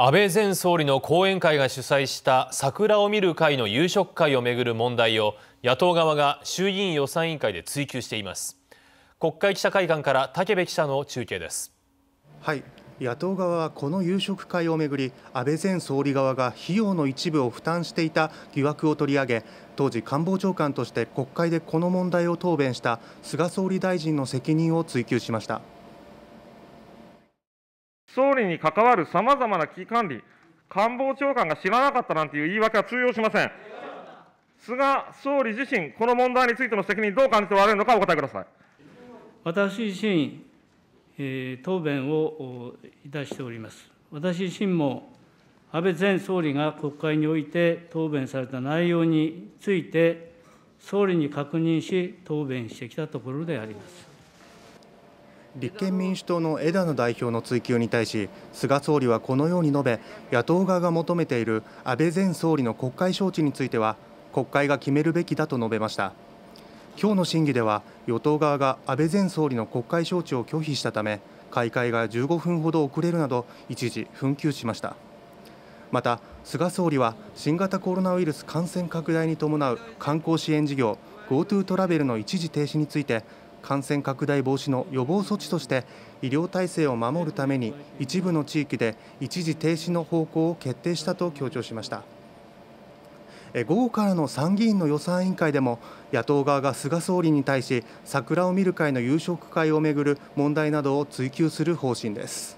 安倍前総理の後援会が主催した桜を見る会の夕食会をめぐる問題を野党側が衆議院予算委員会で追及しています国会記者会館から武部記者の中継ですはい野党側はこの夕食会をめぐり安倍前総理側が費用の一部を負担していた疑惑を取り上げ当時官房長官として国会でこの問題を答弁した菅総理大臣の責任を追及しました総理に関わるさまざまな危機管理、官房長官が知らなかったなんていう言い訳は通用しません。菅総理自身、この問題についての責任、どう感じておられるのか、お答えください。私自身、えー、答弁をいたしております。私自身も安倍前総理が国会において答弁された内容について、総理に確認し、答弁してきたところであります。立憲民主党の枝野代表の追及に対し菅総理はこのように述べ野党側が求めている安倍前総理の国会招致については国会が決めるべきだと述べました今日の審議では与党側が安倍前総理の国会招致を拒否したため開会が15分ほど遅れるなど一時紛糾しましたまた菅総理は新型コロナウイルス感染拡大に伴う観光支援事業 GoTo トラベルの一時停止について感染拡大防止の予防措置として医療体制を守るために一部の地域で一時停止の方向を決定したと強調しました午後からの参議院の予算委員会でも野党側が菅総理に対し桜を見る会の夕食会をめぐる問題などを追及する方針です